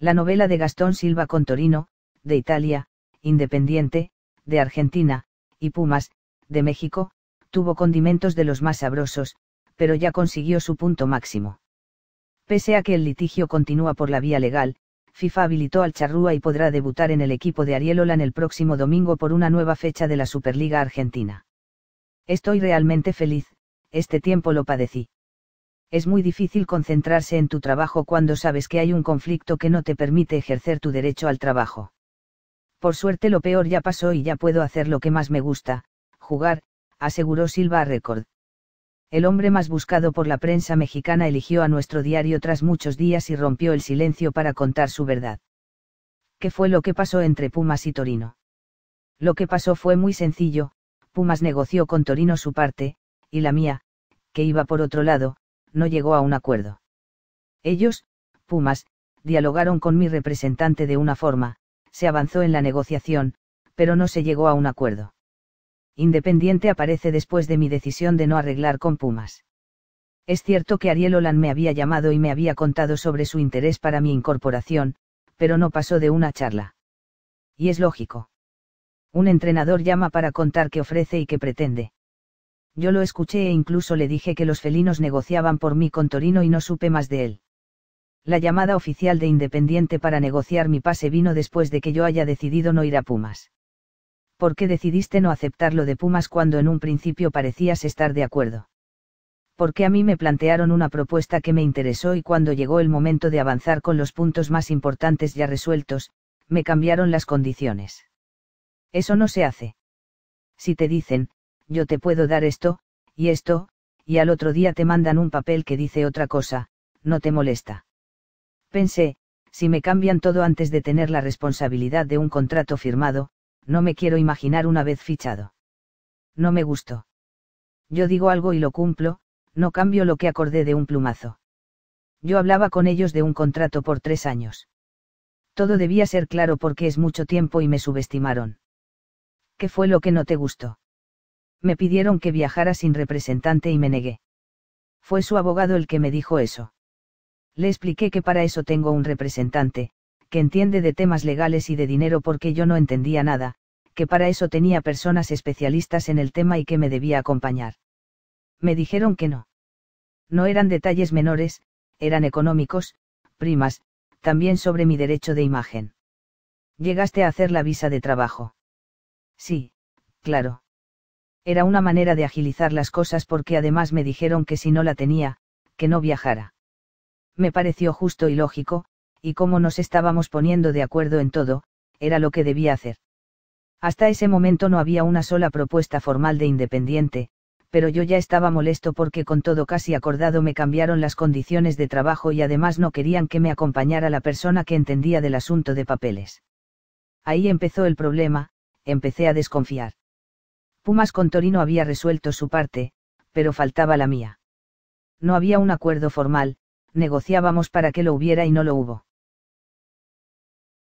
La novela de Gastón Silva con Torino, de Italia, Independiente, de Argentina, y Pumas, de México, tuvo condimentos de los más sabrosos, pero ya consiguió su punto máximo. Pese a que el litigio continúa por la vía legal, FIFA habilitó al Charrúa y podrá debutar en el equipo de Ariel en el próximo domingo por una nueva fecha de la Superliga Argentina. Estoy realmente feliz, este tiempo lo padecí es muy difícil concentrarse en tu trabajo cuando sabes que hay un conflicto que no te permite ejercer tu derecho al trabajo. Por suerte lo peor ya pasó y ya puedo hacer lo que más me gusta, jugar, aseguró Silva a Record. El hombre más buscado por la prensa mexicana eligió a nuestro diario tras muchos días y rompió el silencio para contar su verdad. ¿Qué fue lo que pasó entre Pumas y Torino? Lo que pasó fue muy sencillo, Pumas negoció con Torino su parte, y la mía, que iba por otro lado, no llegó a un acuerdo. Ellos, Pumas, dialogaron con mi representante de una forma, se avanzó en la negociación, pero no se llegó a un acuerdo. Independiente aparece después de mi decisión de no arreglar con Pumas. Es cierto que Ariel Olan me había llamado y me había contado sobre su interés para mi incorporación, pero no pasó de una charla. Y es lógico. Un entrenador llama para contar qué ofrece y qué pretende yo lo escuché e incluso le dije que los felinos negociaban por mí con Torino y no supe más de él. La llamada oficial de Independiente para negociar mi pase vino después de que yo haya decidido no ir a Pumas. ¿Por qué decidiste no aceptar lo de Pumas cuando en un principio parecías estar de acuerdo? Porque a mí me plantearon una propuesta que me interesó y cuando llegó el momento de avanzar con los puntos más importantes ya resueltos, me cambiaron las condiciones. Eso no se hace. Si te dicen, yo te puedo dar esto, y esto, y al otro día te mandan un papel que dice otra cosa, no te molesta. Pensé, si me cambian todo antes de tener la responsabilidad de un contrato firmado, no me quiero imaginar una vez fichado. No me gustó. Yo digo algo y lo cumplo, no cambio lo que acordé de un plumazo. Yo hablaba con ellos de un contrato por tres años. Todo debía ser claro porque es mucho tiempo y me subestimaron. ¿Qué fue lo que no te gustó? me pidieron que viajara sin representante y me negué. Fue su abogado el que me dijo eso. Le expliqué que para eso tengo un representante, que entiende de temas legales y de dinero porque yo no entendía nada, que para eso tenía personas especialistas en el tema y que me debía acompañar. Me dijeron que no. No eran detalles menores, eran económicos, primas, también sobre mi derecho de imagen. Llegaste a hacer la visa de trabajo. Sí, claro. Era una manera de agilizar las cosas porque además me dijeron que si no la tenía, que no viajara. Me pareció justo y lógico, y como nos estábamos poniendo de acuerdo en todo, era lo que debía hacer. Hasta ese momento no había una sola propuesta formal de independiente, pero yo ya estaba molesto porque con todo casi acordado me cambiaron las condiciones de trabajo y además no querían que me acompañara la persona que entendía del asunto de papeles. Ahí empezó el problema, empecé a desconfiar. Pumas con Torino había resuelto su parte, pero faltaba la mía. No había un acuerdo formal, negociábamos para que lo hubiera y no lo hubo.